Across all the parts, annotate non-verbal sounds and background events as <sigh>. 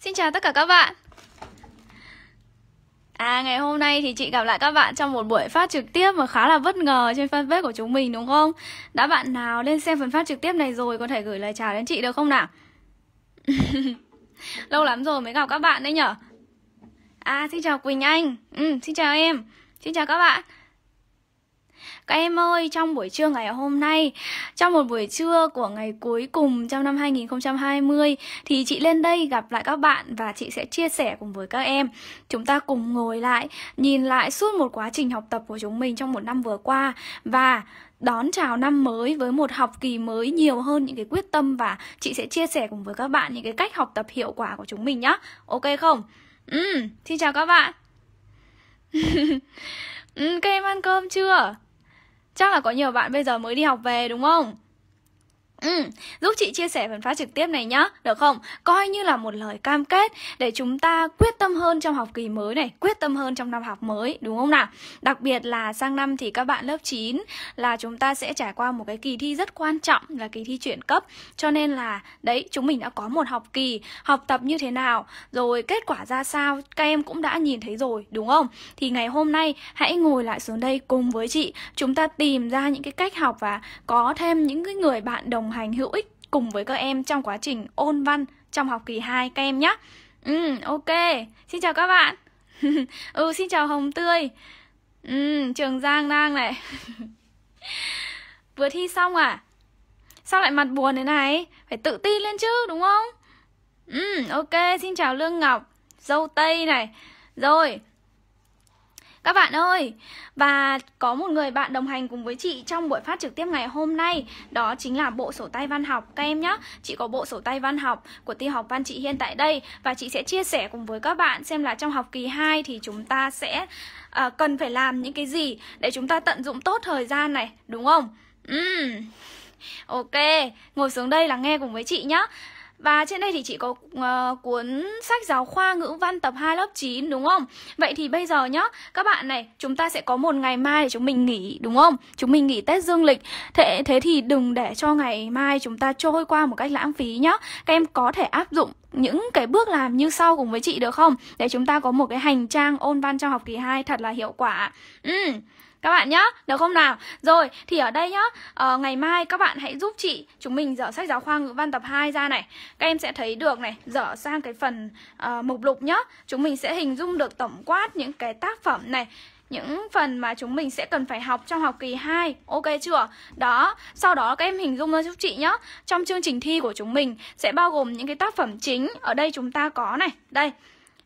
Xin chào tất cả các bạn À ngày hôm nay thì chị gặp lại các bạn trong một buổi phát trực tiếp mà khá là bất ngờ trên fanpage của chúng mình đúng không? Đã bạn nào lên xem phần phát trực tiếp này rồi có thể gửi lời chào đến chị được không nào? <laughs> Lâu lắm rồi mới gặp các bạn đấy nhở À xin chào Quỳnh Anh ừ, Xin chào em Xin chào các bạn các em ơi, trong buổi trưa ngày hôm nay, trong một buổi trưa của ngày cuối cùng trong năm 2020 thì chị lên đây gặp lại các bạn và chị sẽ chia sẻ cùng với các em. Chúng ta cùng ngồi lại, nhìn lại suốt một quá trình học tập của chúng mình trong một năm vừa qua và đón chào năm mới với một học kỳ mới nhiều hơn những cái quyết tâm và chị sẽ chia sẻ cùng với các bạn những cái cách học tập hiệu quả của chúng mình nhá. Ok không? Ừ, xin chào các bạn. <laughs> Ừ, các em ăn cơm chưa? Chắc là có nhiều bạn bây giờ mới đi học về đúng không? Ừ, giúp chị chia sẻ phần phát trực tiếp này nhá, được không? Coi như là một lời cam kết để chúng ta quyết tâm hơn trong học kỳ mới này, quyết tâm hơn trong năm học mới, đúng không nào? Đặc biệt là sang năm thì các bạn lớp 9 là chúng ta sẽ trải qua một cái kỳ thi rất quan trọng là kỳ thi chuyển cấp. Cho nên là đấy, chúng mình đã có một học kỳ học tập như thế nào, rồi kết quả ra sao, các em cũng đã nhìn thấy rồi, đúng không? Thì ngày hôm nay hãy ngồi lại xuống đây cùng với chị, chúng ta tìm ra những cái cách học và có thêm những cái người bạn đồng đồng hành hữu ích cùng với các em trong quá trình ôn văn trong học kỳ 2 các em nhé. Ừ, ok. Xin chào các bạn. <laughs> ừ, xin chào Hồng Tươi. Ừ, Trường Giang đang này. <laughs> Vừa thi xong à? Sao lại mặt buồn thế này? Phải tự tin lên chứ, đúng không? Ừ, ok. Xin chào Lương Ngọc. Dâu Tây này. Rồi, các bạn ơi, và có một người bạn đồng hành cùng với chị trong buổi phát trực tiếp ngày hôm nay Đó chính là bộ sổ tay văn học các em nhé Chị có bộ sổ tay văn học của ti học Văn Chị Hiên tại đây Và chị sẽ chia sẻ cùng với các bạn xem là trong học kỳ 2 thì chúng ta sẽ uh, cần phải làm những cái gì Để chúng ta tận dụng tốt thời gian này, đúng không? Uhm. Ok, ngồi xuống đây là nghe cùng với chị nhé và trên đây thì chị có uh, cuốn sách giáo khoa ngữ văn tập 2 lớp 9 đúng không? Vậy thì bây giờ nhá, các bạn này, chúng ta sẽ có một ngày mai để chúng mình nghỉ đúng không? Chúng mình nghỉ Tết Dương lịch. Thế thế thì đừng để cho ngày mai chúng ta trôi qua một cách lãng phí nhá. Các em có thể áp dụng những cái bước làm như sau cùng với chị được không? Để chúng ta có một cái hành trang ôn văn cho học kỳ 2 thật là hiệu quả. Ừ. Uhm các bạn nhá được không nào rồi thì ở đây nhá ờ, ngày mai các bạn hãy giúp chị chúng mình dở sách giáo khoa ngữ văn tập 2 ra này các em sẽ thấy được này dở sang cái phần uh, mục lục nhá chúng mình sẽ hình dung được tổng quát những cái tác phẩm này những phần mà chúng mình sẽ cần phải học trong học kỳ 2 Ok chưa? Đó, sau đó các em hình dung ra giúp chị nhá, Trong chương trình thi của chúng mình sẽ bao gồm những cái tác phẩm chính Ở đây chúng ta có này, đây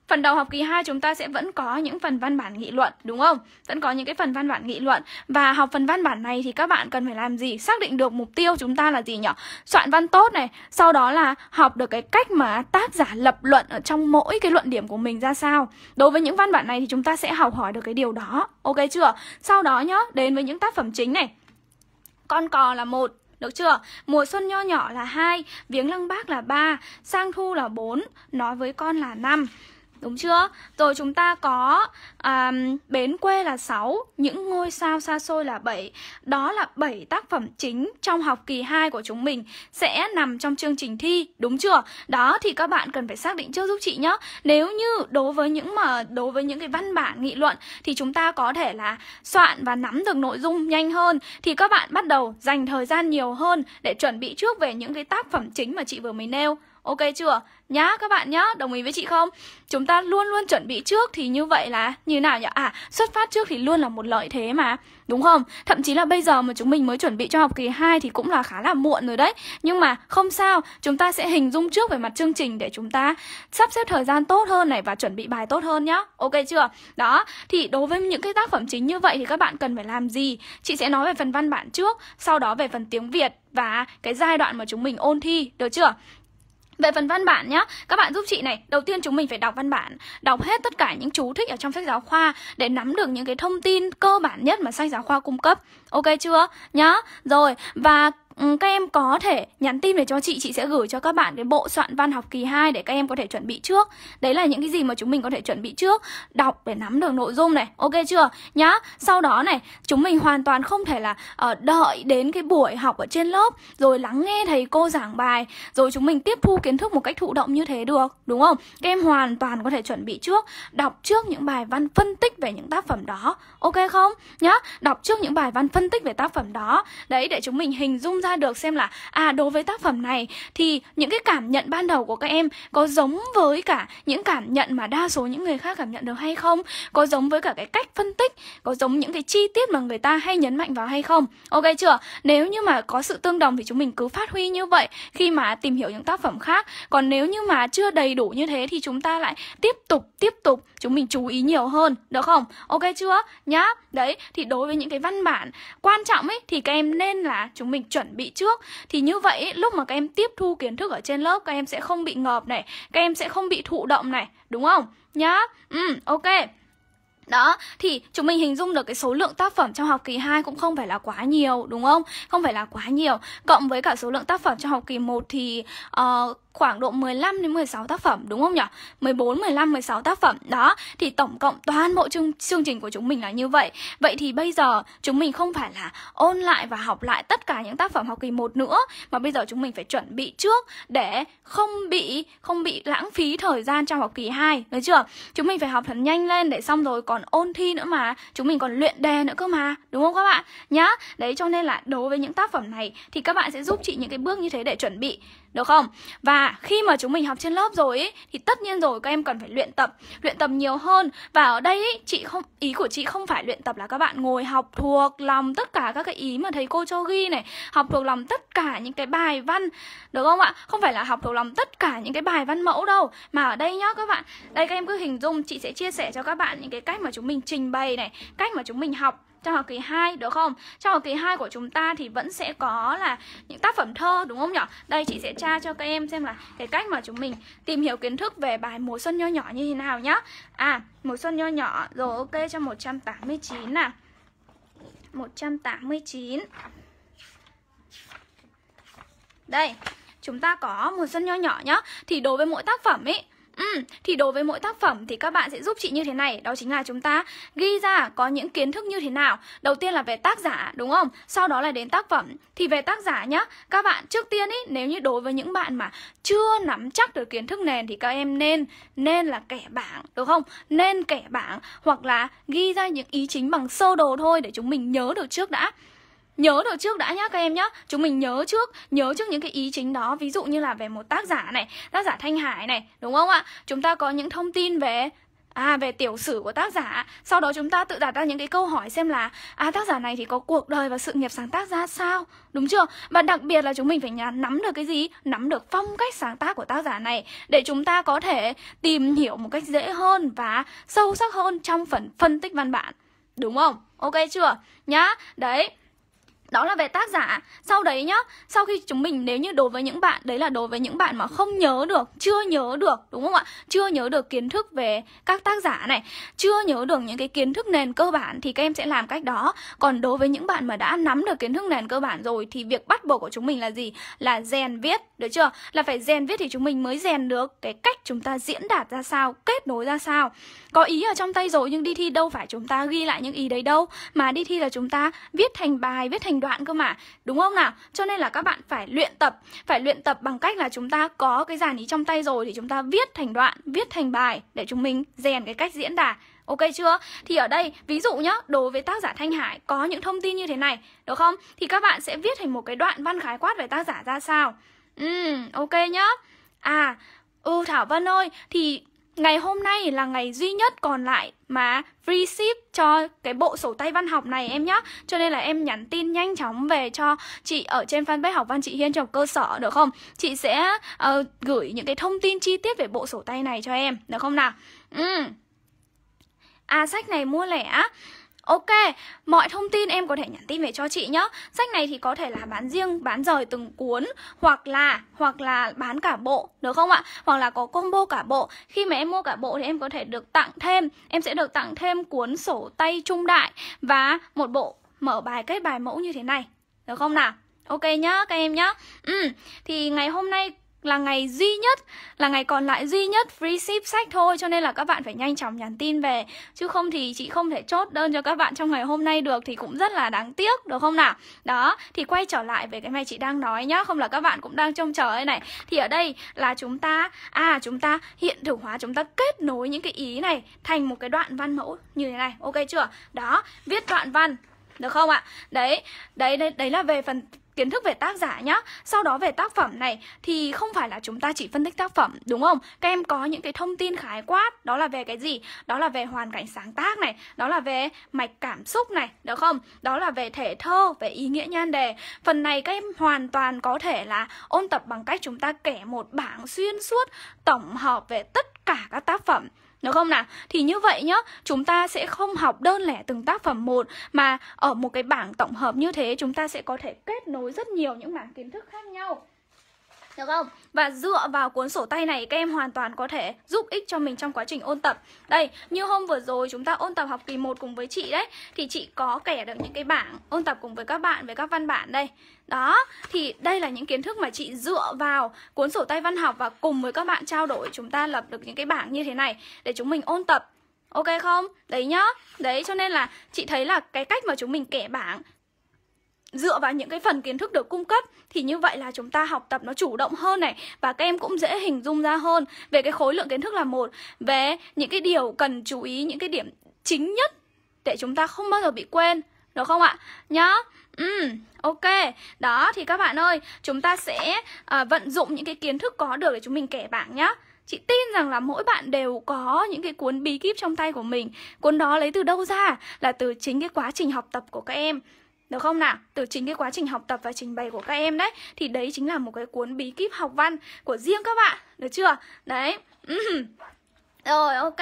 Phần đầu học kỳ 2 chúng ta sẽ vẫn có những phần văn bản nghị luận đúng không? Vẫn có những cái phần văn bản nghị luận và học phần văn bản này thì các bạn cần phải làm gì? Xác định được mục tiêu chúng ta là gì nhỉ? Soạn văn tốt này, sau đó là học được cái cách mà tác giả lập luận ở trong mỗi cái luận điểm của mình ra sao. Đối với những văn bản này thì chúng ta sẽ học hỏi được cái điều đó. Ok chưa? Sau đó nhá, đến với những tác phẩm chính này. Con cò là một được chưa? Mùa xuân nho nhỏ là hai, viếng lăng bác là ba, sang thu là bốn, nói với con là năm đúng chưa? Rồi chúng ta có um, Bến quê là 6, Những ngôi sao xa xôi là 7. Đó là 7 tác phẩm chính trong học kỳ 2 của chúng mình sẽ nằm trong chương trình thi, đúng chưa? Đó thì các bạn cần phải xác định trước giúp chị nhé. Nếu như đối với những mà đối với những cái văn bản nghị luận thì chúng ta có thể là soạn và nắm được nội dung nhanh hơn thì các bạn bắt đầu dành thời gian nhiều hơn để chuẩn bị trước về những cái tác phẩm chính mà chị vừa mới nêu. Ok chưa? Nhá các bạn nhá, đồng ý với chị không? Chúng ta luôn luôn chuẩn bị trước thì như vậy là như nào nhỉ? À, xuất phát trước thì luôn là một lợi thế mà, đúng không? Thậm chí là bây giờ mà chúng mình mới chuẩn bị cho học kỳ 2 thì cũng là khá là muộn rồi đấy. Nhưng mà không sao, chúng ta sẽ hình dung trước về mặt chương trình để chúng ta sắp xếp thời gian tốt hơn này và chuẩn bị bài tốt hơn nhá. Ok chưa? Đó, thì đối với những cái tác phẩm chính như vậy thì các bạn cần phải làm gì? Chị sẽ nói về phần văn bản trước, sau đó về phần tiếng Việt và cái giai đoạn mà chúng mình ôn thi, được chưa? về phần văn bản nhé các bạn giúp chị này Đầu tiên chúng mình phải đọc văn bản Đọc hết tất cả những chú thích ở trong sách giáo khoa Để nắm được những cái thông tin cơ bản nhất mà sách giáo khoa cung cấp Ok chưa? Nhá, rồi Và Ừ, các em có thể nhắn tin về cho chị chị sẽ gửi cho các bạn cái bộ soạn văn học kỳ 2 để các em có thể chuẩn bị trước đấy là những cái gì mà chúng mình có thể chuẩn bị trước đọc để nắm được nội dung này ok chưa nhá sau đó này chúng mình hoàn toàn không thể là uh, đợi đến cái buổi học ở trên lớp rồi lắng nghe thầy cô giảng bài rồi chúng mình tiếp thu kiến thức một cách thụ động như thế được đúng không các em hoàn toàn có thể chuẩn bị trước đọc trước những bài văn phân tích về những tác phẩm đó ok không nhá đọc trước những bài văn phân tích về tác phẩm đó đấy để chúng mình hình dung ra được xem là à đối với tác phẩm này thì những cái cảm nhận ban đầu của các em có giống với cả những cảm nhận mà đa số những người khác cảm nhận được hay không có giống với cả cái cách phân tích có giống những cái chi tiết mà người ta hay nhấn mạnh vào hay không ok chưa nếu như mà có sự tương đồng thì chúng mình cứ phát huy như vậy khi mà tìm hiểu những tác phẩm khác còn nếu như mà chưa đầy đủ như thế thì chúng ta lại tiếp tục tiếp tục chúng mình chú ý nhiều hơn được không ok chưa nhá đấy thì đối với những cái văn bản quan trọng ấy thì các em nên là chúng mình chuẩn bị trước thì như vậy lúc mà các em tiếp thu kiến thức ở trên lớp các em sẽ không bị ngợp này các em sẽ không bị thụ động này đúng không nhá ừ ok đó, thì chúng mình hình dung được cái số lượng tác phẩm trong học kỳ 2 cũng không phải là quá nhiều, đúng không? Không phải là quá nhiều. Cộng với cả số lượng tác phẩm trong học kỳ 1 thì uh, khoảng độ 15 đến 16 tác phẩm đúng không nhỉ? 14, 15, 16 tác phẩm đó thì tổng cộng toàn bộ chương, chương trình của chúng mình là như vậy. Vậy thì bây giờ chúng mình không phải là ôn lại và học lại tất cả những tác phẩm học kỳ một nữa mà bây giờ chúng mình phải chuẩn bị trước để không bị không bị lãng phí thời gian trong học kỳ 2 được chưa? Chúng mình phải học thật nhanh lên để xong rồi còn ôn thi nữa mà, chúng mình còn luyện đề nữa cơ mà, đúng không các bạn? Nhá. Đấy cho nên là đối với những tác phẩm này thì các bạn sẽ giúp chị những cái bước như thế để chuẩn bị được không? Và khi mà chúng mình học trên lớp rồi ý, thì tất nhiên rồi các em cần phải luyện tập, luyện tập nhiều hơn. Và ở đây ý, chị không ý của chị không phải luyện tập là các bạn ngồi học thuộc lòng tất cả các cái ý mà thầy cô cho ghi này, học thuộc lòng tất cả những cái bài văn, được không ạ? Không phải là học thuộc lòng tất cả những cái bài văn mẫu đâu, mà ở đây nhá các bạn, đây các em cứ hình dung chị sẽ chia sẻ cho các bạn những cái cách mà chúng mình trình bày này, cách mà chúng mình học trong học kỳ 2 được không? Trong học kỳ 2 của chúng ta thì vẫn sẽ có là những tác phẩm thơ đúng không nhỉ? Đây chị sẽ tra cho các em xem là cái cách mà chúng mình tìm hiểu kiến thức về bài Mùa xuân nho nhỏ như thế nào nhá. À, Mùa xuân nho nhỏ rồi ok cho 189 nào. 189. Đây, chúng ta có mùa xuân nho nhỏ nhá thì đối với mỗi tác phẩm ấy Ừ, thì đối với mỗi tác phẩm thì các bạn sẽ giúp chị như thế này Đó chính là chúng ta ghi ra có những kiến thức như thế nào Đầu tiên là về tác giả đúng không? Sau đó là đến tác phẩm Thì về tác giả nhá Các bạn trước tiên ý, nếu như đối với những bạn mà chưa nắm chắc được kiến thức nền Thì các em nên nên là kẻ bảng đúng không? Nên kẻ bảng hoặc là ghi ra những ý chính bằng sơ đồ thôi Để chúng mình nhớ được trước đã Nhớ được trước đã nhá các em nhá Chúng mình nhớ trước, nhớ trước những cái ý chính đó Ví dụ như là về một tác giả này, tác giả Thanh Hải này Đúng không ạ? Chúng ta có những thông tin về À về tiểu sử của tác giả Sau đó chúng ta tự đặt ra những cái câu hỏi xem là À tác giả này thì có cuộc đời và sự nghiệp sáng tác ra sao Đúng chưa? Và đặc biệt là chúng mình phải nắm được cái gì? Nắm được phong cách sáng tác của tác giả này Để chúng ta có thể tìm hiểu một cách dễ hơn Và sâu sắc hơn trong phần phân tích văn bản Đúng không? Ok chưa? Nhá, đấy đó là về tác giả sau đấy nhá sau khi chúng mình nếu như đối với những bạn đấy là đối với những bạn mà không nhớ được chưa nhớ được đúng không ạ chưa nhớ được kiến thức về các tác giả này chưa nhớ được những cái kiến thức nền cơ bản thì các em sẽ làm cách đó còn đối với những bạn mà đã nắm được kiến thức nền cơ bản rồi thì việc bắt buộc của chúng mình là gì là rèn viết được chưa là phải rèn viết thì chúng mình mới rèn được cái cách chúng ta diễn đạt ra sao kết nối ra sao có ý ở trong tay rồi nhưng đi thi đâu phải chúng ta ghi lại những ý đấy đâu mà đi thi là chúng ta viết thành bài viết thành đoạn cơ mà đúng không nào cho nên là các bạn phải luyện tập phải luyện tập bằng cách là chúng ta có cái dàn ý trong tay rồi thì chúng ta viết thành đoạn viết thành bài để chúng mình rèn cái cách diễn đạt Ok chưa? Thì ở đây, ví dụ nhá, đối với tác giả Thanh Hải có những thông tin như thế này, được không? Thì các bạn sẽ viết thành một cái đoạn văn khái quát về tác giả ra sao? Ừ, ok nhá. À, ừ Thảo Vân ơi, thì Ngày hôm nay là ngày duy nhất còn lại mà free ship cho cái bộ sổ tay văn học này em nhé Cho nên là em nhắn tin nhanh chóng về cho chị ở trên fanpage học văn chị Hiên trong cơ sở được không? Chị sẽ uh, gửi những cái thông tin chi tiết về bộ sổ tay này cho em được không nào? Ừ. À sách này mua lẻ Ok, mọi thông tin em có thể nhắn tin về cho chị nhé Sách này thì có thể là bán riêng, bán rời từng cuốn Hoặc là hoặc là bán cả bộ, được không ạ? Hoặc là có combo cả bộ Khi mà em mua cả bộ thì em có thể được tặng thêm Em sẽ được tặng thêm cuốn sổ tay trung đại Và một bộ mở bài kết bài mẫu như thế này Được không nào? Ok nhá, các em nhá ừ, Thì ngày hôm nay là ngày duy nhất là ngày còn lại duy nhất free ship sách thôi cho nên là các bạn phải nhanh chóng nhắn tin về chứ không thì chị không thể chốt đơn cho các bạn trong ngày hôm nay được thì cũng rất là đáng tiếc được không nào đó thì quay trở lại về cái mà chị đang nói nhá không là các bạn cũng đang trông chờ ấy này thì ở đây là chúng ta à chúng ta hiện thực hóa chúng ta kết nối những cái ý này thành một cái đoạn văn mẫu như thế này ok chưa đó viết đoạn văn được không ạ đấy đấy đấy đấy là về phần kiến thức về tác giả nhá sau đó về tác phẩm này thì không phải là chúng ta chỉ phân tích tác phẩm đúng không các em có những cái thông tin khái quát đó là về cái gì đó là về hoàn cảnh sáng tác này đó là về mạch cảm xúc này được không đó là về thể thơ về ý nghĩa nhan đề phần này các em hoàn toàn có thể là ôn tập bằng cách chúng ta kể một bảng xuyên suốt tổng hợp về tất cả các tác phẩm được không nào? Thì như vậy nhá, chúng ta sẽ không học đơn lẻ từng tác phẩm một mà ở một cái bảng tổng hợp như thế chúng ta sẽ có thể kết nối rất nhiều những mảng kiến thức khác nhau. Được không? Và dựa vào cuốn sổ tay này các em hoàn toàn có thể giúp ích cho mình trong quá trình ôn tập. Đây, như hôm vừa rồi chúng ta ôn tập học kỳ 1 cùng với chị đấy thì chị có kể được những cái bảng ôn tập cùng với các bạn về các văn bản đây. Đó, thì đây là những kiến thức mà chị dựa vào cuốn sổ tay văn học và cùng với các bạn trao đổi chúng ta lập được những cái bảng như thế này để chúng mình ôn tập Ok không? Đấy nhá Đấy cho nên là chị thấy là cái cách mà chúng mình kẻ bảng dựa vào những cái phần kiến thức được cung cấp thì như vậy là chúng ta học tập nó chủ động hơn này và các em cũng dễ hình dung ra hơn về cái khối lượng kiến thức là một về những cái điều cần chú ý những cái điểm chính nhất để chúng ta không bao giờ bị quên được không ạ nhá Ừ, ok. Đó, thì các bạn ơi, chúng ta sẽ à, vận dụng những cái kiến thức có được để chúng mình kẻ bảng nhá. Chị tin rằng là mỗi bạn đều có những cái cuốn bí kíp trong tay của mình. Cuốn đó lấy từ đâu ra? Là từ chính cái quá trình học tập của các em. Được không nào? Từ chính cái quá trình học tập và trình bày của các em đấy Thì đấy chính là một cái cuốn bí kíp học văn của riêng các bạn Được chưa? Đấy Rồi ok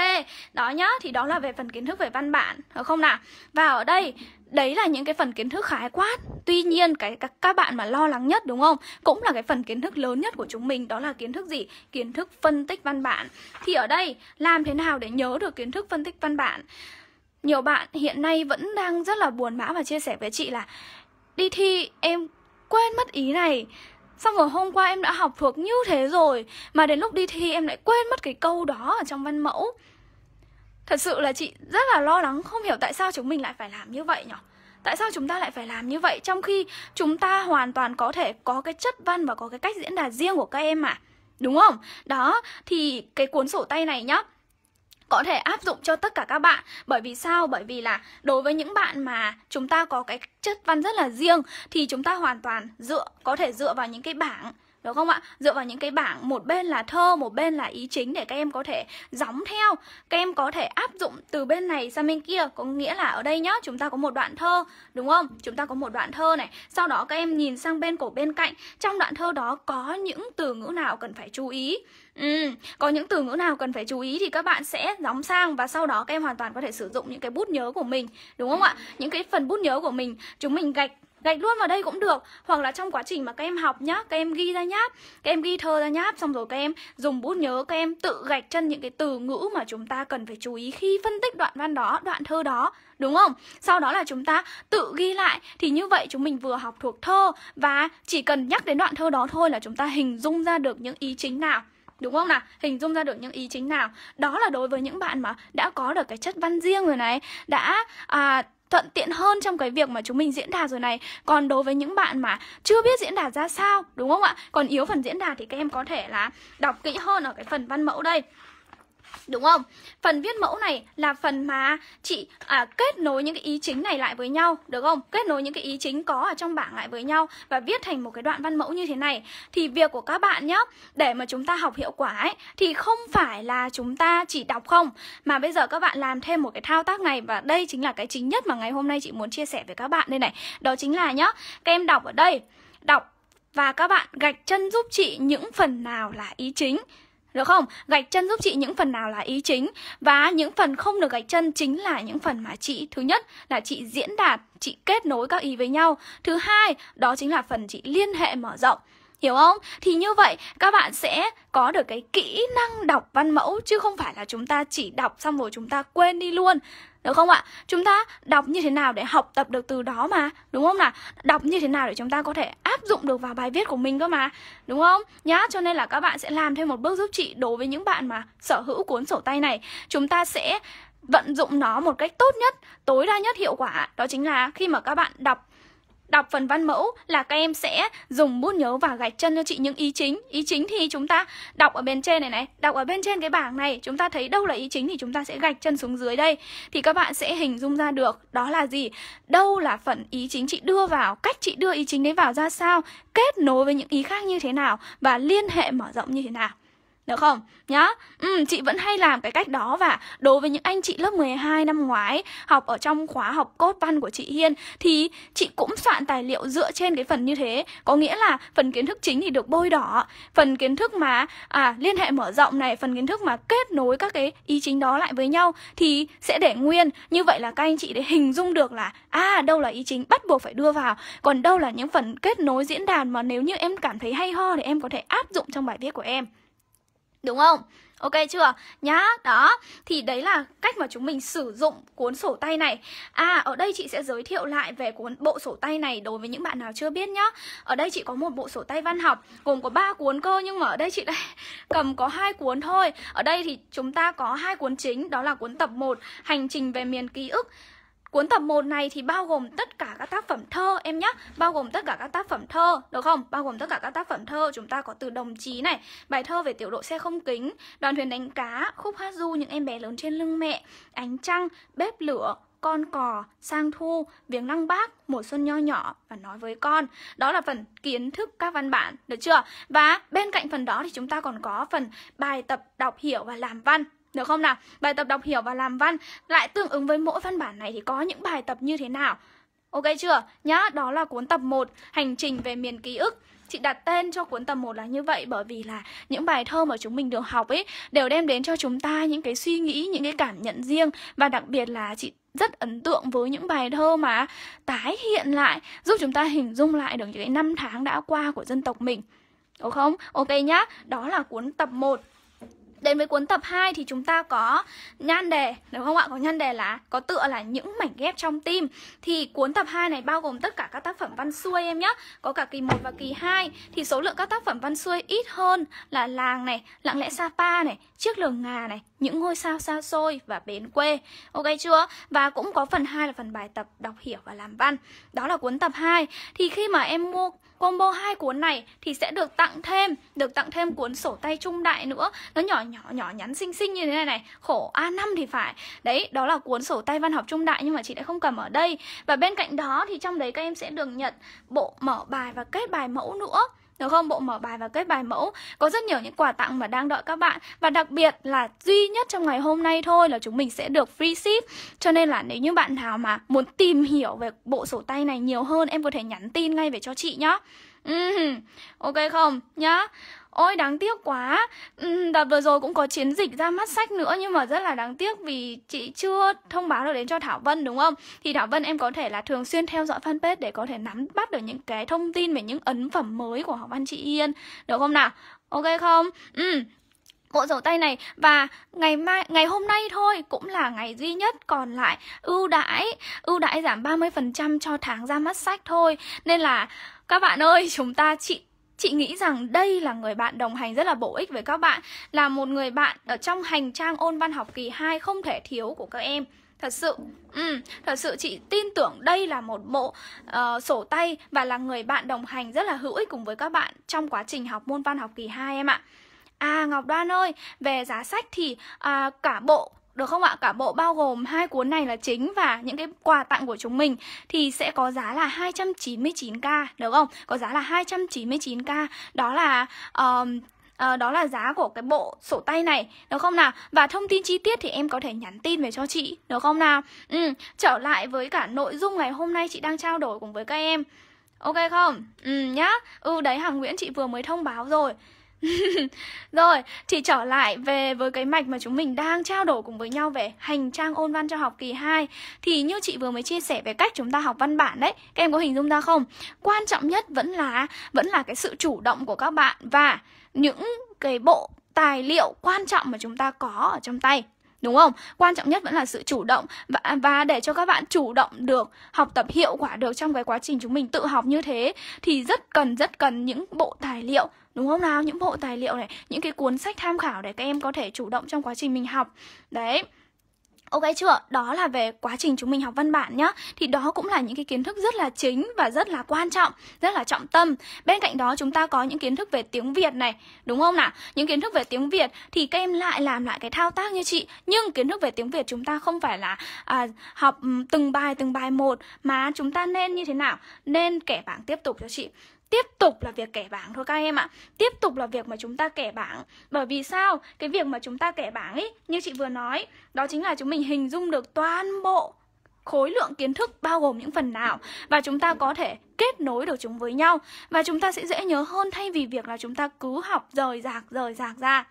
Đó nhá, thì đó là về phần kiến thức về văn bản Được không nào? Và ở đây đấy là những cái phần kiến thức khái quát tuy nhiên cái các, các bạn mà lo lắng nhất đúng không cũng là cái phần kiến thức lớn nhất của chúng mình đó là kiến thức gì kiến thức phân tích văn bản thì ở đây làm thế nào để nhớ được kiến thức phân tích văn bản nhiều bạn hiện nay vẫn đang rất là buồn bã và chia sẻ với chị là đi thi em quên mất ý này Xong rồi hôm qua em đã học thuộc như thế rồi Mà đến lúc đi thi em lại quên mất cái câu đó ở trong văn mẫu Thật sự là chị rất là lo lắng Không hiểu tại sao chúng mình lại phải làm như vậy nhở Tại sao chúng ta lại phải làm như vậy Trong khi chúng ta hoàn toàn có thể có cái chất văn Và có cái cách diễn đạt riêng của các em mà Đúng không? Đó, thì cái cuốn sổ tay này nhá có thể áp dụng cho tất cả các bạn bởi vì sao bởi vì là đối với những bạn mà chúng ta có cái chất văn rất là riêng thì chúng ta hoàn toàn dựa có thể dựa vào những cái bảng đúng không ạ dựa vào những cái bảng một bên là thơ một bên là ý chính để các em có thể gióng theo các em có thể áp dụng từ bên này sang bên kia có nghĩa là ở đây nhá chúng ta có một đoạn thơ đúng không chúng ta có một đoạn thơ này sau đó các em nhìn sang bên cổ bên cạnh trong đoạn thơ đó có những từ ngữ nào cần phải chú ý Ừ, có những từ ngữ nào cần phải chú ý thì các bạn sẽ gióng sang và sau đó các em hoàn toàn có thể sử dụng những cái bút nhớ của mình đúng không ạ? Những cái phần bút nhớ của mình chúng mình gạch gạch luôn vào đây cũng được hoặc là trong quá trình mà các em học nhá các em ghi ra nháp các em ghi thơ ra nháp xong rồi các em dùng bút nhớ các em tự gạch chân những cái từ ngữ mà chúng ta cần phải chú ý khi phân tích đoạn văn đó đoạn thơ đó đúng không sau đó là chúng ta tự ghi lại thì như vậy chúng mình vừa học thuộc thơ và chỉ cần nhắc đến đoạn thơ đó thôi là chúng ta hình dung ra được những ý chính nào đúng không nào hình dung ra được những ý chính nào đó là đối với những bạn mà đã có được cái chất văn riêng rồi này đã à, thuận tiện hơn trong cái việc mà chúng mình diễn đạt rồi này còn đối với những bạn mà chưa biết diễn đạt ra sao đúng không ạ còn yếu phần diễn đạt thì các em có thể là đọc kỹ hơn ở cái phần văn mẫu đây đúng không? Phần viết mẫu này là phần mà chị à, kết nối những cái ý chính này lại với nhau, được không? Kết nối những cái ý chính có ở trong bảng lại với nhau và viết thành một cái đoạn văn mẫu như thế này. Thì việc của các bạn nhá, để mà chúng ta học hiệu quả ấy, thì không phải là chúng ta chỉ đọc không, mà bây giờ các bạn làm thêm một cái thao tác này và đây chính là cái chính nhất mà ngày hôm nay chị muốn chia sẻ với các bạn đây này. Đó chính là nhá, các em đọc ở đây, đọc và các bạn gạch chân giúp chị những phần nào là ý chính được không? Gạch chân giúp chị những phần nào là ý chính Và những phần không được gạch chân chính là những phần mà chị Thứ nhất là chị diễn đạt, chị kết nối các ý với nhau Thứ hai, đó chính là phần chị liên hệ mở rộng Hiểu không? Thì như vậy các bạn sẽ có được cái kỹ năng đọc văn mẫu Chứ không phải là chúng ta chỉ đọc xong rồi chúng ta quên đi luôn Đúng không ạ? Chúng ta đọc như thế nào để học tập được từ đó mà Đúng không nào? Đọc như thế nào để chúng ta có thể áp dụng được vào bài viết của mình cơ mà Đúng không? Nhá, cho nên là các bạn sẽ làm thêm một bước giúp chị Đối với những bạn mà sở hữu cuốn sổ tay này Chúng ta sẽ vận dụng nó một cách tốt nhất, tối đa nhất hiệu quả Đó chính là khi mà các bạn đọc Đọc phần văn mẫu là các em sẽ dùng bút nhớ và gạch chân cho chị những ý chính. Ý chính thì chúng ta đọc ở bên trên này này, đọc ở bên trên cái bảng này, chúng ta thấy đâu là ý chính thì chúng ta sẽ gạch chân xuống dưới đây. Thì các bạn sẽ hình dung ra được đó là gì? Đâu là phần ý chính chị đưa vào, cách chị đưa ý chính đấy vào ra sao, kết nối với những ý khác như thế nào và liên hệ mở rộng như thế nào. Được không? Nhá. Ừ, chị vẫn hay làm cái cách đó và đối với những anh chị lớp 12 năm ngoái học ở trong khóa học cốt văn của chị Hiên thì chị cũng soạn tài liệu dựa trên cái phần như thế. Có nghĩa là phần kiến thức chính thì được bôi đỏ, phần kiến thức mà à liên hệ mở rộng này, phần kiến thức mà kết nối các cái ý chính đó lại với nhau thì sẽ để nguyên. Như vậy là các anh chị để hình dung được là à đâu là ý chính bắt buộc phải đưa vào, còn đâu là những phần kết nối diễn đàn mà nếu như em cảm thấy hay ho thì em có thể áp dụng trong bài viết của em. Đúng không? Ok chưa? Nhá, đó Thì đấy là cách mà chúng mình sử dụng cuốn sổ tay này À, ở đây chị sẽ giới thiệu lại về cuốn bộ sổ tay này đối với những bạn nào chưa biết nhá Ở đây chị có một bộ sổ tay văn học gồm có 3 cuốn cơ nhưng mà ở đây chị lại <laughs> cầm có hai cuốn thôi Ở đây thì chúng ta có hai cuốn chính đó là cuốn tập 1 Hành trình về miền ký ức Cuốn tập 1 này thì bao gồm tất cả các tác phẩm thơ em nhé Bao gồm tất cả các tác phẩm thơ, được không? Bao gồm tất cả các tác phẩm thơ Chúng ta có từ đồng chí này Bài thơ về tiểu đội xe không kính Đoàn thuyền đánh cá, khúc hát du những em bé lớn trên lưng mẹ Ánh trăng, bếp lửa, con cò, sang thu, viếng lăng bác, mùa xuân nho nhỏ và nói với con. Đó là phần kiến thức các văn bản, được chưa? Và bên cạnh phần đó thì chúng ta còn có phần bài tập đọc hiểu và làm văn. Được không nào? Bài tập đọc hiểu và làm văn lại tương ứng với mỗi văn bản này thì có những bài tập như thế nào? Ok chưa? Nhá, đó là cuốn tập 1 Hành trình về miền ký ức Chị đặt tên cho cuốn tập 1 là như vậy bởi vì là những bài thơ mà chúng mình được học ấy đều đem đến cho chúng ta những cái suy nghĩ, những cái cảm nhận riêng và đặc biệt là chị rất ấn tượng với những bài thơ mà tái hiện lại giúp chúng ta hình dung lại được những cái năm tháng đã qua của dân tộc mình. Ok không? Ok nhá, đó là cuốn tập 1 Đến với cuốn tập 2 thì chúng ta có nhan đề, đúng không ạ? Có nhan đề là có tựa là những mảnh ghép trong tim. Thì cuốn tập 2 này bao gồm tất cả các tác phẩm văn xuôi em nhé. Có cả kỳ 1 và kỳ 2 thì số lượng các tác phẩm văn xuôi ít hơn là làng này, lặng lẽ Sapa này, chiếc lường ngà này, những ngôi sao xa xôi và bến quê. Ok chưa? Và cũng có phần 2 là phần bài tập đọc hiểu và làm văn. Đó là cuốn tập 2. Thì khi mà em mua Combo hai cuốn này thì sẽ được tặng thêm Được tặng thêm cuốn sổ tay trung đại nữa Nó nhỏ nhỏ nhỏ nhắn xinh xinh như thế này này Khổ A5 thì phải Đấy, đó là cuốn sổ tay văn học trung đại Nhưng mà chị đã không cầm ở đây Và bên cạnh đó thì trong đấy các em sẽ được nhận bộ mở bài và kết bài mẫu nữa được không? Bộ mở bài và kết bài mẫu. Có rất nhiều những quà tặng mà đang đợi các bạn và đặc biệt là duy nhất trong ngày hôm nay thôi là chúng mình sẽ được free ship. Cho nên là nếu như bạn nào mà muốn tìm hiểu về bộ sổ tay này nhiều hơn em có thể nhắn tin ngay về cho chị nhá. ok không nhá Ôi đáng tiếc quá ừ, Đợt vừa rồi cũng có chiến dịch ra mắt sách nữa Nhưng mà rất là đáng tiếc vì chị chưa thông báo được đến cho Thảo Vân đúng không Thì Thảo Vân em có thể là thường xuyên theo dõi fanpage Để có thể nắm bắt được những cái thông tin về những ấn phẩm mới của học văn chị Yên Được không nào Ok không? Ừ, bộ dầu tay này và ngày mai ngày hôm nay thôi cũng là ngày duy nhất còn lại ưu đãi ưu đãi giảm 30% cho tháng ra mắt sách thôi nên là các bạn ơi chúng ta chị Chị nghĩ rằng đây là người bạn đồng hành rất là bổ ích với các bạn Là một người bạn ở trong hành trang ôn văn học kỳ 2 không thể thiếu của các em Thật sự, ừ, thật sự chị tin tưởng đây là một bộ uh, sổ tay và là người bạn đồng hành rất là hữu ích cùng với các bạn trong quá trình học môn văn học kỳ 2 em ạ. À Ngọc Đoan ơi, về giá sách thì à, cả bộ được không ạ? Cả bộ bao gồm hai cuốn này là chính và những cái quà tặng của chúng mình thì sẽ có giá là 299k được không? Có giá là 299k. Đó là um, à, đó là giá của cái bộ sổ tay này được không nào và thông tin chi tiết thì em có thể nhắn tin về cho chị được không nào ừ, trở lại với cả nội dung ngày hôm nay chị đang trao đổi cùng với các em ok không ừ nhá ừ đấy hằng nguyễn chị vừa mới thông báo rồi <laughs> Rồi, thì trở lại về với cái mạch mà chúng mình đang trao đổi cùng với nhau về hành trang ôn văn cho học kỳ 2 Thì như chị vừa mới chia sẻ về cách chúng ta học văn bản đấy Các em có hình dung ra không? Quan trọng nhất vẫn là vẫn là cái sự chủ động của các bạn Và những cái bộ tài liệu quan trọng mà chúng ta có ở trong tay đúng không? Quan trọng nhất vẫn là sự chủ động và và để cho các bạn chủ động được học tập hiệu quả được trong cái quá trình chúng mình tự học như thế thì rất cần rất cần những bộ tài liệu đúng không nào những bộ tài liệu này những cái cuốn sách tham khảo để các em có thể chủ động trong quá trình mình học đấy Ok chưa? Đó là về quá trình chúng mình học văn bản nhá. Thì đó cũng là những cái kiến thức rất là chính và rất là quan trọng, rất là trọng tâm. Bên cạnh đó chúng ta có những kiến thức về tiếng Việt này, đúng không nào? Những kiến thức về tiếng Việt thì các em lại làm lại cái thao tác như chị. Nhưng kiến thức về tiếng Việt chúng ta không phải là à, học từng bài từng bài một mà chúng ta nên như thế nào? Nên kẻ bảng tiếp tục cho chị tiếp tục là việc kẻ bảng thôi các em ạ tiếp tục là việc mà chúng ta kẻ bảng bởi vì sao cái việc mà chúng ta kẻ bảng ấy như chị vừa nói đó chính là chúng mình hình dung được toàn bộ khối lượng kiến thức bao gồm những phần nào và chúng ta có thể kết nối được chúng với nhau và chúng ta sẽ dễ nhớ hơn thay vì việc là chúng ta cứ học rời rạc rời rạc ra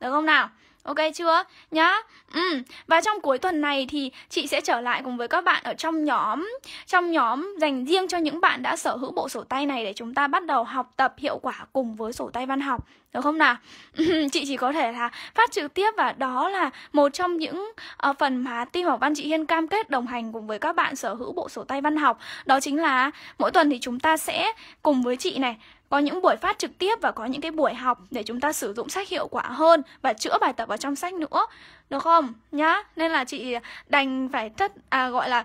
được không nào Ok chưa? Nhá. Ừ. Và trong cuối tuần này thì chị sẽ trở lại cùng với các bạn ở trong nhóm trong nhóm dành riêng cho những bạn đã sở hữu bộ sổ tay này để chúng ta bắt đầu học tập hiệu quả cùng với sổ tay văn học. Được không nào? <laughs> chị chỉ có thể là phát trực tiếp và đó là một trong những uh, phần mà team học văn chị Hiên cam kết đồng hành cùng với các bạn sở hữu bộ sổ tay văn học. Đó chính là mỗi tuần thì chúng ta sẽ cùng với chị này có những buổi phát trực tiếp và có những cái buổi học để chúng ta sử dụng sách hiệu quả hơn và chữa bài tập vào trong sách nữa được không nhá nên là chị đành phải thất à, gọi là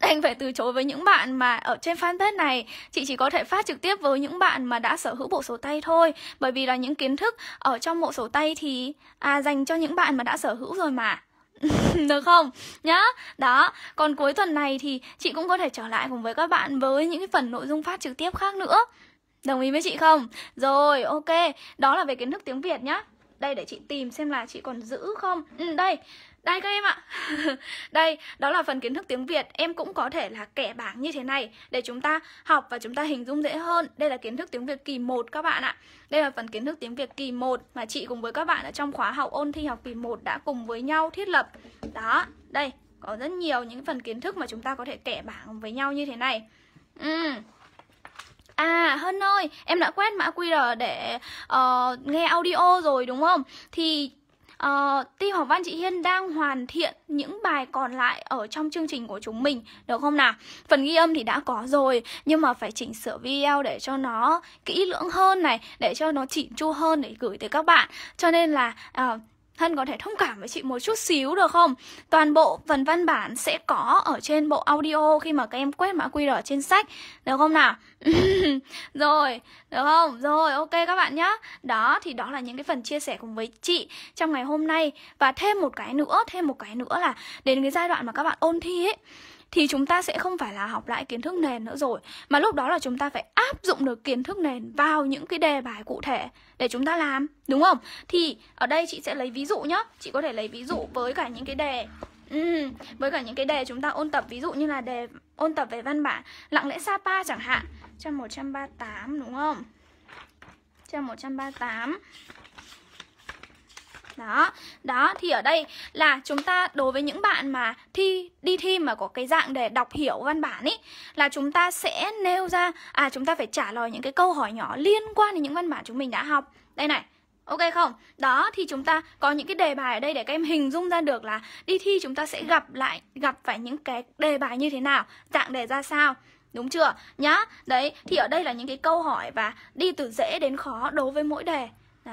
<laughs> đành phải từ chối với những bạn mà ở trên fanpage này chị chỉ có thể phát trực tiếp với những bạn mà đã sở hữu bộ sổ tay thôi bởi vì là những kiến thức ở trong bộ sổ tay thì à, dành cho những bạn mà đã sở hữu rồi mà <laughs> được không nhá đó còn cuối tuần này thì chị cũng có thể trở lại cùng với các bạn với những cái phần nội dung phát trực tiếp khác nữa Đồng ý với chị không? Rồi, ok. Đó là về kiến thức tiếng Việt nhá. Đây để chị tìm xem là chị còn giữ không. Ừ, đây. Đây các em ạ <laughs> Đây, đó là phần kiến thức tiếng Việt Em cũng có thể là kẻ bảng như thế này Để chúng ta học và chúng ta hình dung dễ hơn Đây là kiến thức tiếng Việt kỳ 1 các bạn ạ Đây là phần kiến thức tiếng Việt kỳ 1 Mà chị cùng với các bạn ở trong khóa học ôn thi học kỳ 1 Đã cùng với nhau thiết lập Đó, đây, có rất nhiều những phần kiến thức Mà chúng ta có thể kẻ bảng với nhau như thế này Ừm uhm. À Hân ơi, em đã quét mã QR để uh, nghe audio rồi đúng không? Thì uh, Ti Hoàng Văn chị Hiên đang hoàn thiện những bài còn lại ở trong chương trình của chúng mình được không nào? Phần ghi âm thì đã có rồi nhưng mà phải chỉnh sửa video để cho nó kỹ lưỡng hơn này, để cho nó chỉnh chu hơn để gửi tới các bạn. Cho nên là uh, Thân có thể thông cảm với chị một chút xíu được không? Toàn bộ phần văn bản sẽ có ở trên bộ audio khi mà các em quét mã QR trên sách. Được không nào? <laughs> rồi, được không? Rồi, ok các bạn nhá Đó, thì đó là những cái phần chia sẻ cùng với chị trong ngày hôm nay. Và thêm một cái nữa, thêm một cái nữa là đến cái giai đoạn mà các bạn ôn thi ấy thì chúng ta sẽ không phải là học lại kiến thức nền nữa rồi mà lúc đó là chúng ta phải áp dụng được kiến thức nền vào những cái đề bài cụ thể để chúng ta làm đúng không thì ở đây chị sẽ lấy ví dụ nhá chị có thể lấy ví dụ với cả những cái đề Ừ, với cả những cái đề chúng ta ôn tập ví dụ như là đề ôn tập về văn bản lặng lẽ Sapa chẳng hạn trang 138 đúng không trang 138 đó đó thì ở đây là chúng ta đối với những bạn mà thi đi thi mà có cái dạng để đọc hiểu văn bản ấy là chúng ta sẽ nêu ra à chúng ta phải trả lời những cái câu hỏi nhỏ liên quan đến những văn bản chúng mình đã học đây này Ok không? Đó thì chúng ta có những cái đề bài ở đây để các em hình dung ra được là đi thi chúng ta sẽ gặp lại gặp phải những cái đề bài như thế nào, dạng đề ra sao. Đúng chưa? Nhá. Đấy, thì ở đây là những cái câu hỏi và đi từ dễ đến khó đối với mỗi đề.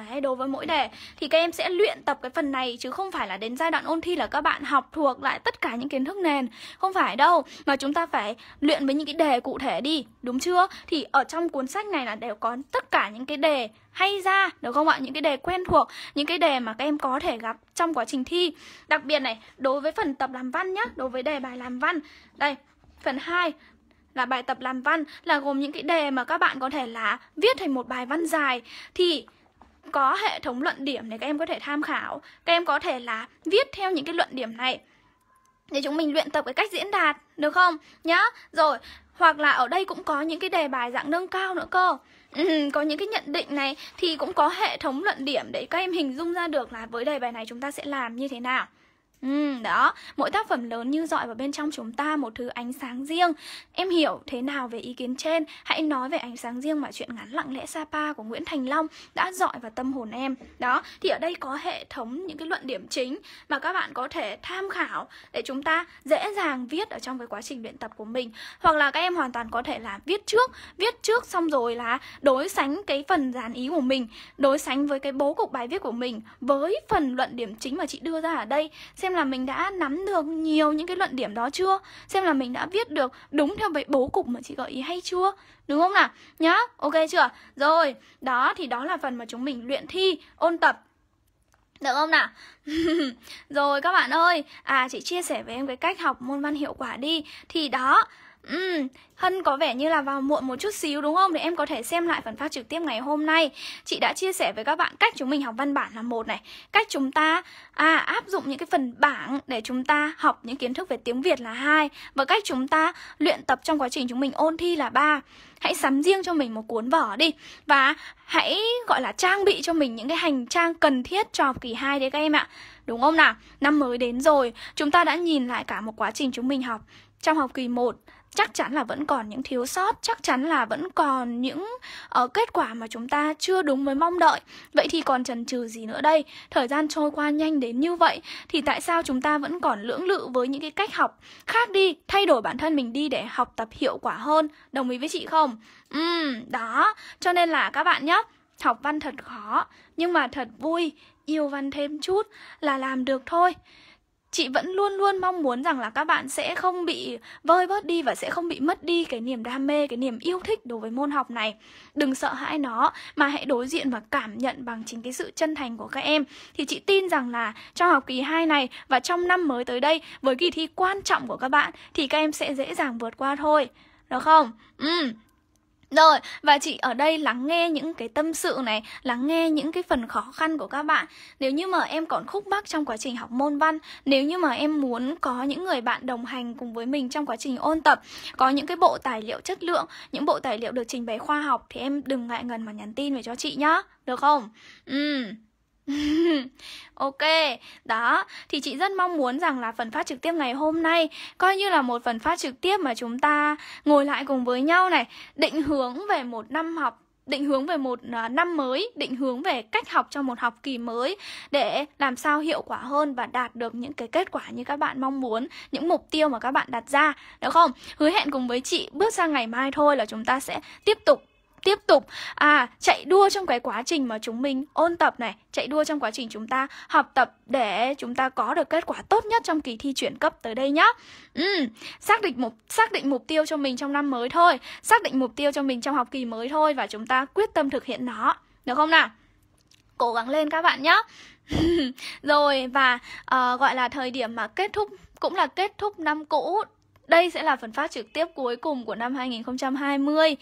Đấy, đối với mỗi đề thì các em sẽ luyện tập cái phần này chứ không phải là đến giai đoạn ôn thi là các bạn học thuộc lại tất cả những kiến thức nền. Không phải đâu, mà chúng ta phải luyện với những cái đề cụ thể đi, đúng chưa? Thì ở trong cuốn sách này là đều có tất cả những cái đề hay ra, được không ạ? Những cái đề quen thuộc, những cái đề mà các em có thể gặp trong quá trình thi. Đặc biệt này, đối với phần tập làm văn nhá, đối với đề bài làm văn. Đây, phần 2, là bài tập làm văn là gồm những cái đề mà các bạn có thể là viết thành một bài văn dài thì có hệ thống luận điểm để các em có thể tham khảo các em có thể là viết theo những cái luận điểm này để chúng mình luyện tập cái cách diễn đạt được không nhá rồi hoặc là ở đây cũng có những cái đề bài dạng nâng cao nữa cơ ừ, có những cái nhận định này thì cũng có hệ thống luận điểm để các em hình dung ra được là với đề bài này chúng ta sẽ làm như thế nào Ừ, đó, mỗi tác phẩm lớn như dọi vào bên trong chúng ta một thứ ánh sáng riêng Em hiểu thế nào về ý kiến trên Hãy nói về ánh sáng riêng mà chuyện ngắn lặng lẽ Sapa của Nguyễn Thành Long đã dọi vào tâm hồn em Đó, thì ở đây có hệ thống những cái luận điểm chính mà các bạn có thể tham khảo Để chúng ta dễ dàng viết ở trong cái quá trình luyện tập của mình Hoặc là các em hoàn toàn có thể là viết trước Viết trước xong rồi là đối sánh cái phần dàn ý của mình Đối sánh với cái bố cục bài viết của mình Với phần luận điểm chính mà chị đưa ra ở đây Xem xem là mình đã nắm được nhiều những cái luận điểm đó chưa xem là mình đã viết được đúng theo cái bố cục mà chị gợi ý hay chưa đúng không nào nhá ok chưa rồi đó thì đó là phần mà chúng mình luyện thi ôn tập được không nào? <laughs> Rồi các bạn ơi, à chị chia sẻ với em cái cách học môn văn hiệu quả đi Thì đó, Uhm, Hân có vẻ như là vào muộn một chút xíu đúng không? Để em có thể xem lại phần phát trực tiếp ngày hôm nay Chị đã chia sẻ với các bạn cách chúng mình học văn bản là một này Cách chúng ta à, áp dụng những cái phần bảng để chúng ta học những kiến thức về tiếng Việt là hai Và cách chúng ta luyện tập trong quá trình chúng mình ôn thi là ba Hãy sắm riêng cho mình một cuốn vở đi Và hãy gọi là trang bị cho mình những cái hành trang cần thiết cho kỳ 2 đấy các em ạ Đúng không nào? Năm mới đến rồi, chúng ta đã nhìn lại cả một quá trình chúng mình học trong học kỳ 1 chắc chắn là vẫn còn những thiếu sót chắc chắn là vẫn còn những uh, kết quả mà chúng ta chưa đúng với mong đợi vậy thì còn chần chừ gì nữa đây thời gian trôi qua nhanh đến như vậy thì tại sao chúng ta vẫn còn lưỡng lự với những cái cách học khác đi thay đổi bản thân mình đi để học tập hiệu quả hơn đồng ý với chị không ừ uhm, đó cho nên là các bạn nhé học văn thật khó nhưng mà thật vui yêu văn thêm chút là làm được thôi chị vẫn luôn luôn mong muốn rằng là các bạn sẽ không bị vơi bớt đi và sẽ không bị mất đi cái niềm đam mê cái niềm yêu thích đối với môn học này đừng sợ hãi nó mà hãy đối diện và cảm nhận bằng chính cái sự chân thành của các em thì chị tin rằng là trong học kỳ 2 này và trong năm mới tới đây với kỳ thi quan trọng của các bạn thì các em sẽ dễ dàng vượt qua thôi được không ừ rồi, và chị ở đây lắng nghe những cái tâm sự này, lắng nghe những cái phần khó khăn của các bạn. Nếu như mà em còn khúc mắc trong quá trình học môn văn, nếu như mà em muốn có những người bạn đồng hành cùng với mình trong quá trình ôn tập, có những cái bộ tài liệu chất lượng, những bộ tài liệu được trình bày khoa học thì em đừng ngại ngần mà nhắn tin về cho chị nhá, được không? Ừm. Uhm. <laughs> ok, đó thì chị rất mong muốn rằng là phần phát trực tiếp ngày hôm nay coi như là một phần phát trực tiếp mà chúng ta ngồi lại cùng với nhau này, định hướng về một năm học định hướng về một à, năm mới, định hướng về cách học cho một học kỳ mới để làm sao hiệu quả hơn và đạt được những cái kết quả như các bạn mong muốn, những mục tiêu mà các bạn đặt ra, được không? Hứa hẹn cùng với chị bước sang ngày mai thôi là chúng ta sẽ tiếp tục tiếp tục à chạy đua trong cái quá trình mà chúng mình ôn tập này chạy đua trong quá trình chúng ta học tập để chúng ta có được kết quả tốt nhất trong kỳ thi chuyển cấp tới đây nhá ừ, xác định mục xác định mục tiêu cho mình trong năm mới thôi xác định mục tiêu cho mình trong học kỳ mới thôi và chúng ta quyết tâm thực hiện nó được không nào cố gắng lên các bạn nhé <laughs> rồi và uh, gọi là thời điểm mà kết thúc cũng là kết thúc năm cũ đây sẽ là phần phát trực tiếp cuối cùng của năm 2020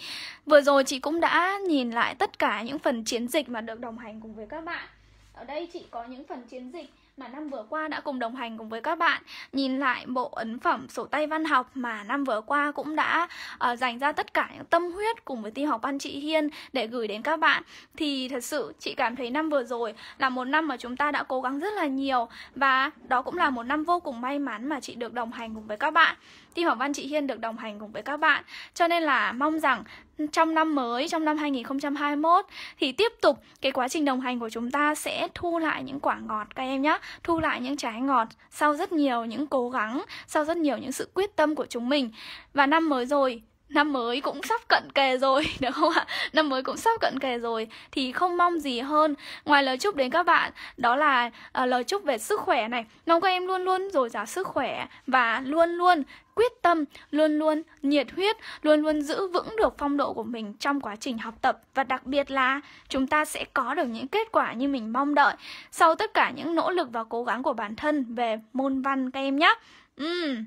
Vừa rồi chị cũng đã nhìn lại tất cả những phần chiến dịch mà được đồng hành cùng với các bạn Ở đây chị có những phần chiến dịch mà năm vừa qua đã cùng đồng hành cùng với các bạn nhìn lại bộ ấn phẩm sổ tay văn học mà năm vừa qua cũng đã uh, dành ra tất cả những tâm huyết cùng với tin học văn chị Hiên để gửi đến các bạn thì thật sự chị cảm thấy năm vừa rồi là một năm mà chúng ta đã cố gắng rất là nhiều và đó cũng là một năm vô cùng may mắn mà chị được đồng hành cùng với các bạn Tim Hồng Văn chị Hiên được đồng hành cùng với các bạn. Cho nên là mong rằng trong năm mới, trong năm 2021 thì tiếp tục cái quá trình đồng hành của chúng ta sẽ thu lại những quả ngọt các em nhé. Thu lại những trái ngọt sau rất nhiều những cố gắng, sau rất nhiều những sự quyết tâm của chúng mình. Và năm mới rồi, năm mới cũng sắp cận kề rồi <laughs> được không ạ năm mới cũng sắp cận kề rồi thì không mong gì hơn ngoài lời chúc đến các bạn đó là uh, lời chúc về sức khỏe này mong các em luôn luôn dồi dào sức khỏe và luôn luôn quyết tâm, luôn luôn nhiệt huyết, luôn luôn giữ vững được phong độ của mình trong quá trình học tập và đặc biệt là chúng ta sẽ có được những kết quả như mình mong đợi sau tất cả những nỗ lực và cố gắng của bản thân về môn văn các em nhé. Uhm.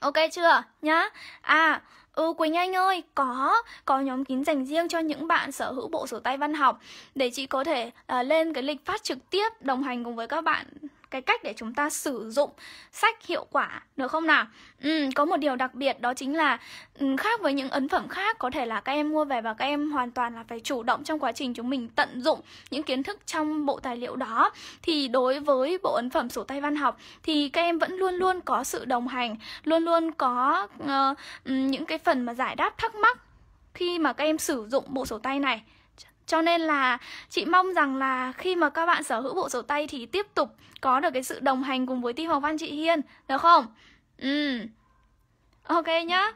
Ok chưa? Nhá. À, Ừ Quỳnh Anh ơi, có, có nhóm kín dành riêng cho những bạn sở hữu bộ sổ tay văn học để chị có thể uh, lên cái lịch phát trực tiếp đồng hành cùng với các bạn cái cách để chúng ta sử dụng sách hiệu quả được không nào ừ, có một điều đặc biệt đó chính là ừ, khác với những ấn phẩm khác có thể là các em mua về và các em hoàn toàn là phải chủ động trong quá trình chúng mình tận dụng những kiến thức trong bộ tài liệu đó thì đối với bộ ấn phẩm sổ tay văn học thì các em vẫn luôn luôn có sự đồng hành luôn luôn có uh, những cái phần mà giải đáp thắc mắc khi mà các em sử dụng bộ sổ tay này cho nên là chị mong rằng là khi mà các bạn sở hữu bộ sổ tay thì tiếp tục có được cái sự đồng hành cùng với team Hồng Văn chị Hiên, được không? Ừ. Ok nhá.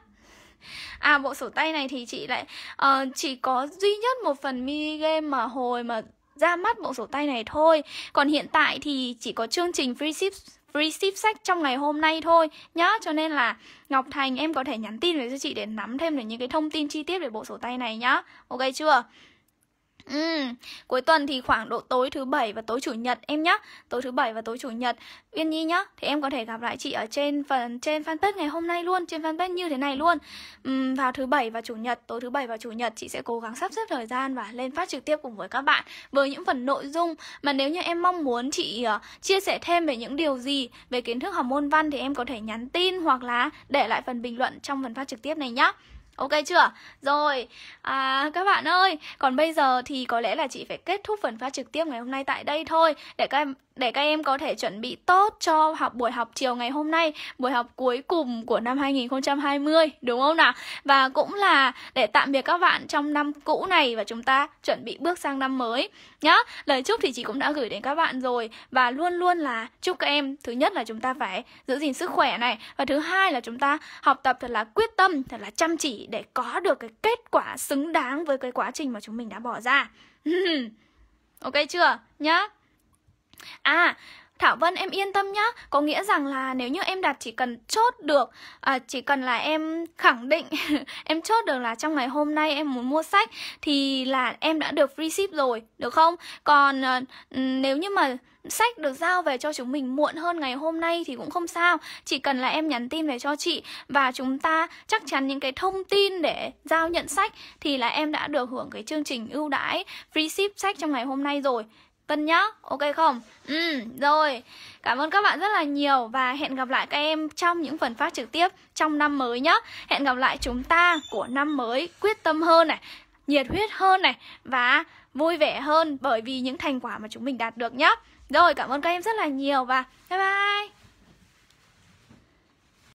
À bộ sổ tay này thì chị lại uh, chỉ có duy nhất một phần mini game mà hồi mà ra mắt bộ sổ tay này thôi. Còn hiện tại thì chỉ có chương trình free ship free ship sách trong ngày hôm nay thôi nhá cho nên là Ngọc Thành em có thể nhắn tin về cho chị để nắm thêm được những cái thông tin chi tiết về bộ sổ tay này nhá ok chưa Ừ. Cuối tuần thì khoảng độ tối thứ bảy và tối chủ nhật em nhá. Tối thứ bảy và tối chủ nhật Uyên Nhi nhá. Thì em có thể gặp lại chị ở trên phần trên fanpage ngày hôm nay luôn, trên fanpage như thế này luôn. Uhm, vào thứ bảy và chủ nhật, tối thứ bảy và chủ nhật chị sẽ cố gắng sắp xếp thời gian và lên phát trực tiếp cùng với các bạn với những phần nội dung mà nếu như em mong muốn chị uh, chia sẻ thêm về những điều gì về kiến thức học môn văn thì em có thể nhắn tin hoặc là để lại phần bình luận trong phần phát trực tiếp này nhá. Ok chưa? Rồi, à, các bạn ơi, còn bây giờ thì có lẽ là chị phải kết thúc phần phát trực tiếp ngày hôm nay tại đây thôi để các em để các em có thể chuẩn bị tốt cho học buổi học chiều ngày hôm nay, buổi học cuối cùng của năm 2020 đúng không nào? Và cũng là để tạm biệt các bạn trong năm cũ này và chúng ta chuẩn bị bước sang năm mới nhá. Lời chúc thì chị cũng đã gửi đến các bạn rồi và luôn luôn là chúc các em thứ nhất là chúng ta phải giữ gìn sức khỏe này và thứ hai là chúng ta học tập thật là quyết tâm, thật là chăm chỉ để có được cái kết quả xứng đáng với cái quá trình mà chúng mình đã bỏ ra. <laughs> ok chưa? Nhá. À, Thảo Vân em yên tâm nhá, có nghĩa rằng là nếu như em đặt chỉ cần chốt được, à, chỉ cần là em khẳng định, <laughs> em chốt được là trong ngày hôm nay em muốn mua sách thì là em đã được free ship rồi, được không? Còn à, nếu như mà sách được giao về cho chúng mình muộn hơn ngày hôm nay thì cũng không sao Chỉ cần là em nhắn tin về cho chị Và chúng ta chắc chắn những cái thông tin để giao nhận sách Thì là em đã được hưởng cái chương trình ưu đãi free ship sách trong ngày hôm nay rồi Tân nhá, ok không? Ừ, rồi, cảm ơn các bạn rất là nhiều và hẹn gặp lại các em trong những phần phát trực tiếp trong năm mới nhá. Hẹn gặp lại chúng ta của năm mới quyết tâm hơn này, nhiệt huyết hơn này và vui vẻ hơn bởi vì những thành quả mà chúng mình đạt được nhá. Rồi, cảm ơn các em rất là nhiều và bye bye!